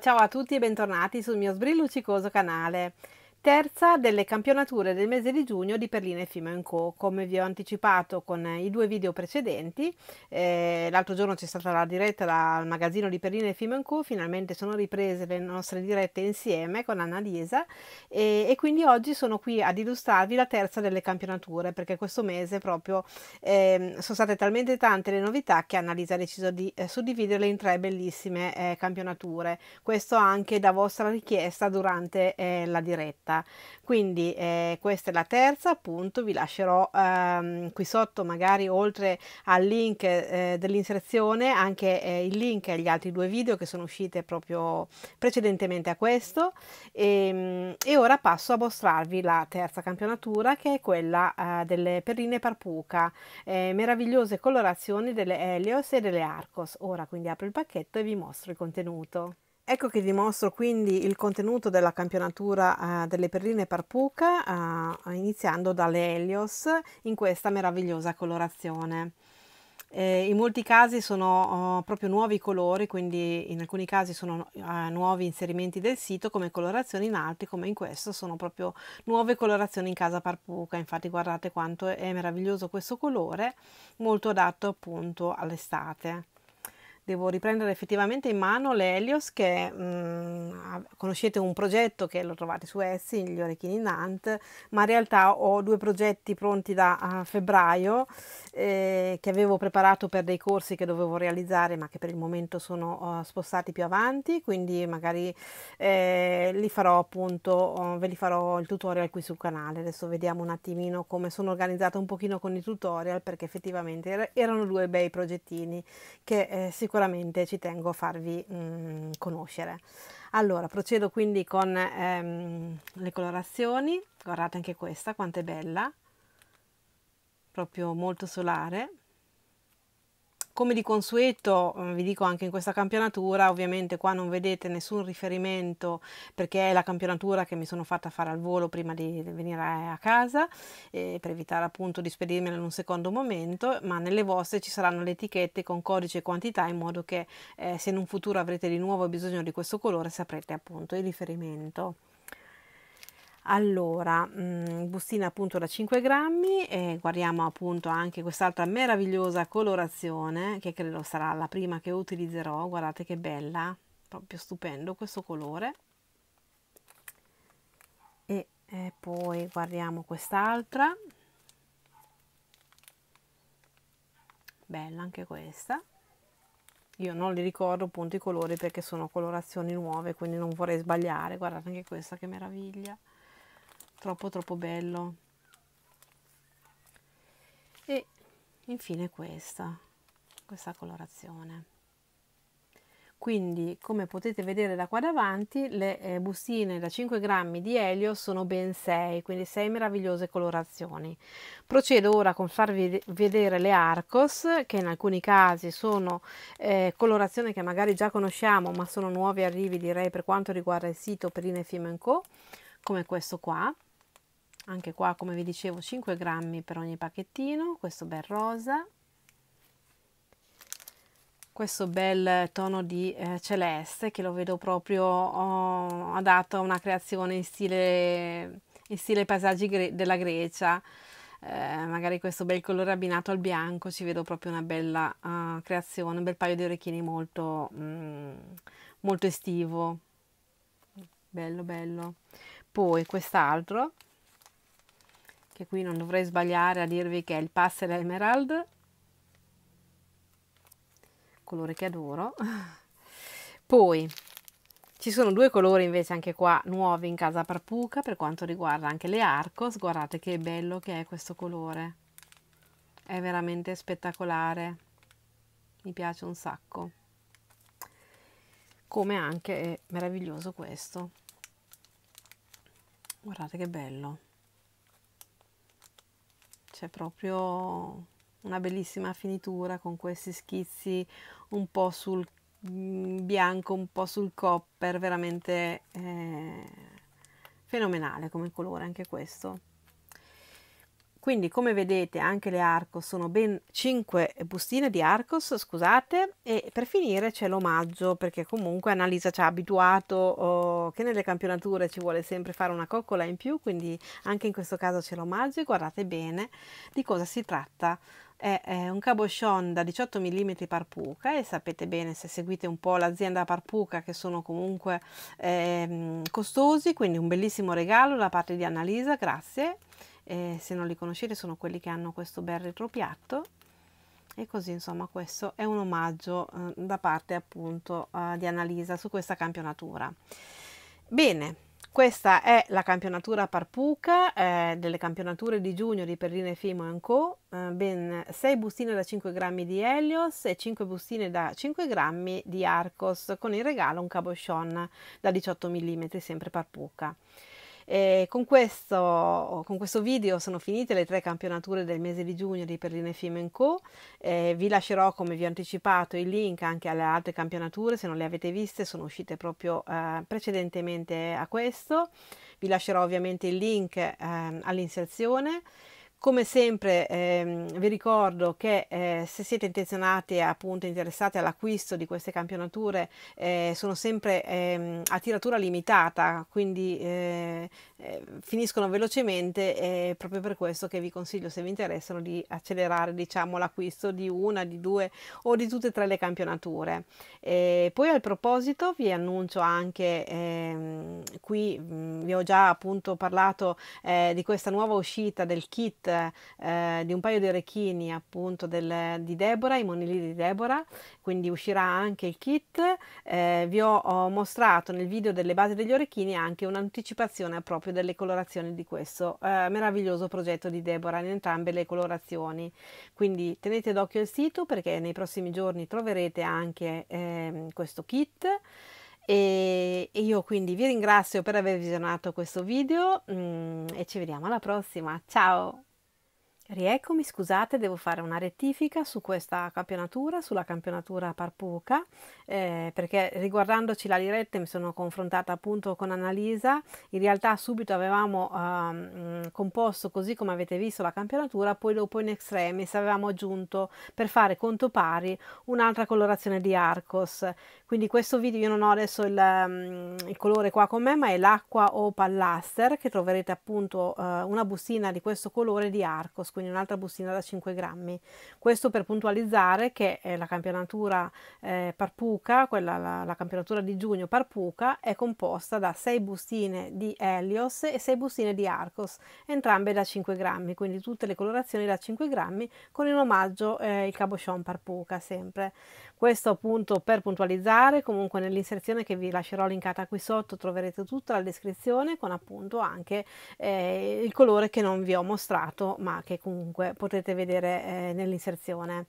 Ciao, a tutti e bentornati sul mio sbrillucicoso canale terza delle campionature del mese di giugno di Perlina e Fimo Co. Come vi ho anticipato con eh, i due video precedenti, eh, l'altro giorno c'è stata la diretta dal magazzino di Perlina e Fimo Co. Finalmente sono riprese le nostre dirette insieme con Annalisa e, e, quindi oggi sono qui ad illustrarvi la terza delle campionature perché questo mese proprio eh, sono state talmente tante le novità che Annalisa ha deciso di eh, suddividerle in tre bellissime eh, campionature. Questo anche da vostra richiesta durante eh, la diretta puntata. Quindi eh, questa è la terza, appunto, vi lascerò ehm, qui sotto magari oltre al link eh, dell'inserzione anche eh, il link agli altri due video che sono uscite proprio precedentemente a questo e, ehm, e ora passo a mostrarvi la terza campionatura che è quella eh, delle perline parpuca, eh, meravigliose colorazioni delle Helios e delle Arcos. Ora quindi apro il pacchetto e vi mostro il contenuto. Ecco che vi mostro quindi il contenuto della campionatura eh, delle perline Parpuca, eh, iniziando dalle Helios in questa meravigliosa colorazione. Eh, in molti casi sono oh, proprio nuovi colori, quindi in alcuni casi sono eh, nuovi inserimenti del sito come colorazioni, in altri come in questo sono proprio nuove colorazioni in casa Parpuca. Infatti guardate quanto è meraviglioso questo colore, molto adatto appunto all'estate devo riprendere effettivamente in mano l'Helios che mh, mm, conoscete un progetto che lo trovate su Etsy, gli orecchini Nant, ma in realtà ho due progetti pronti da febbraio eh, che avevo preparato per dei corsi che dovevo realizzare ma che per il momento sono uh, spostati più avanti, quindi magari eh, li farò appunto, uh, ve li farò il tutorial qui sul canale, adesso vediamo un attimino come sono organizzata un pochino con i tutorial perché effettivamente er erano due bei progettini che eh, sicuramente sicuramente ci tengo a farvi mm, conoscere. Allora, procedo quindi con ehm, le colorazioni, guardate anche questa quanto è bella, proprio molto solare. Come di consueto, mm, vi dico anche in questa campionatura, ovviamente qua non vedete nessun riferimento perché è la campionatura che mi sono fatta fare al volo prima di venire a casa eh, per evitare appunto di spedirmela in un secondo momento, ma nelle vostre ci saranno le etichette con codice e quantità in modo che eh, se in un futuro avrete di nuovo bisogno di questo colore saprete appunto il riferimento. Allora, mh, mm, bustina appunto da 5 grammi e guardiamo appunto anche quest'altra meravigliosa colorazione che credo sarà la prima che utilizzerò. Guardate che bella, proprio stupendo questo colore. E, e poi guardiamo quest'altra. Bella anche questa io non li ricordo appunto i colori perché sono colorazioni nuove quindi non vorrei sbagliare guardate anche questa che meraviglia troppo troppo bello e infine questa questa colorazione quindi come potete vedere da qua davanti le eh, bustine da 5 grammi di elio sono ben 6 quindi 6 meravigliose colorazioni procedo ora con farvi vedere le arcos che in alcuni casi sono eh, colorazioni che magari già conosciamo ma sono nuovi arrivi direi per quanto riguarda il sito perine fim co come questo qua anche qua come vi dicevo 5 grammi per ogni pacchettino questo bel rosa questo bel tono di eh, celeste che lo vedo proprio oh, adatto a una creazione in stile, in stile paesaggi gre della Grecia eh, magari questo bel colore abbinato al bianco ci vedo proprio una bella uh, creazione un bel paio di orecchini molto, mm, molto estivo bello bello poi quest'altro che qui non dovrei sbagliare a dirvi che è il pastel emerald, colore che adoro. Poi ci sono due colori invece anche qua nuovi in casa per Puca per quanto riguarda anche le Arcos, guardate che bello che è questo colore, è veramente spettacolare, mi piace un sacco. Come anche è meraviglioso questo. Guardate che bello c'è proprio una bellissima finitura con questi schizzi un po' sul mm, bianco, un po' sul copper, veramente eh, fenomenale come colore anche questo. Quindi come vedete anche le Arcos sono ben 5 bustine di Arcos, scusate, e per finire c'è l'omaggio perché comunque Annalisa ci ha abituato oh, che nelle campionature ci vuole sempre fare una coccola in più, quindi anche in questo caso c'è l'omaggio e guardate bene di cosa si tratta è, un cabochon da 18 mm parpuca e sapete bene se seguite un po' l'azienda parpuca che sono comunque eh, costosi, quindi un bellissimo regalo da parte di Annalisa, grazie e se non li conoscete sono quelli che hanno questo bel retropiatto e così insomma questo è un omaggio eh, da parte appunto eh, di Annalisa su questa campionatura. Bene, questa è la campionatura Parpuca eh, delle campionature di giugno di Perrine Fimo Co. Eh, ben 6 bustine da 5 grammi di Helios e 5 bustine da 5 grammi di Arcos con in regalo un cabochon da 18 mm sempre Parpuca. E con, questo, con questo video sono finite le tre campionature del mese di giugno di Perline Film Co. E vi lascerò, come vi ho anticipato, il link anche alle altre campionature, se non le avete viste sono uscite proprio eh, precedentemente a questo. Vi lascerò ovviamente il link eh, all'inserzione. Come sempre ehm, vi ricordo che eh, se siete intenzionati appunto interessati all'acquisto di queste campionature eh, sono sempre ehm, a tiratura limitata, quindi eh, eh finiscono velocemente e proprio per questo che vi consiglio se vi interessano di accelerare diciamo l'acquisto di una, di due o di tutte e tre le campionature. E poi al proposito vi annuncio anche ehm, qui mh, mm, vi ho già appunto parlato eh, di questa nuova uscita del kit eh, di un paio di orecchini appunto del, di Deborah, i monili di Deborah, quindi uscirà anche il kit. Eh, vi ho, ho, mostrato nel video delle basi degli orecchini anche un'anticipazione proprio delle colorazioni di questo eh, meraviglioso progetto di Deborah in entrambe le colorazioni. Quindi tenete d'occhio il sito perché nei prossimi giorni troverete anche ehm, questo kit. E io quindi vi ringrazio per aver visionato questo video mm, e ci vediamo alla prossima. Ciao! Rieccomi, scusate, devo fare una rettifica su questa campionatura, sulla campionatura Parpuca, eh, perché riguardandoci la diretta mi sono confrontata appunto con Annalisa, in realtà subito avevamo ehm, composto così come avete visto la campionatura, poi dopo in extremis avevamo aggiunto per fare conto pari un'altra colorazione di Arcos, quindi questo video io non ho adesso il, il colore qua con me, ma è l'acqua o pallaster che troverete appunto eh, una bustina di questo colore di Arcos, quindi quindi un'altra bustina da 5 grammi. Questo per puntualizzare che eh, la campionatura eh, Parpuca, quella, la, la campionatura di giugno Parpuca, è composta da 6 bustine di Helios e 6 bustine di Arcos, entrambe da 5 grammi, quindi tutte le colorazioni da 5 grammi con in omaggio eh, il cabochon Parpuca sempre. Questo appunto per puntualizzare, comunque nell'inserzione che vi lascerò linkata qui sotto troverete tutta la descrizione con appunto anche eh, il colore che non vi ho mostrato ma che comunque potete vedere eh, nell'inserzione.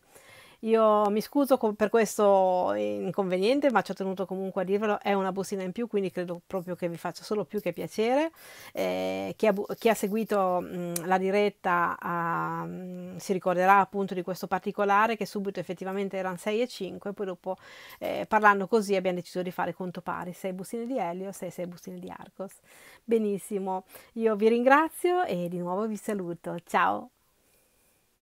Io mi scuso per questo inconveniente, ma ci ho tenuto comunque a dirvelo, è una bustina in più, quindi credo proprio che vi faccia solo più che piacere. Eh, chi, ha, chi, ha, seguito mh, la diretta ha, ah, mh, si ricorderà appunto di questo particolare che subito effettivamente erano 6 e 5, poi dopo eh, parlando così abbiamo deciso di fare conto pari, 6 bustine di Helios e 6 bustine di Argos. Benissimo, io vi ringrazio e di nuovo vi saluto, ciao!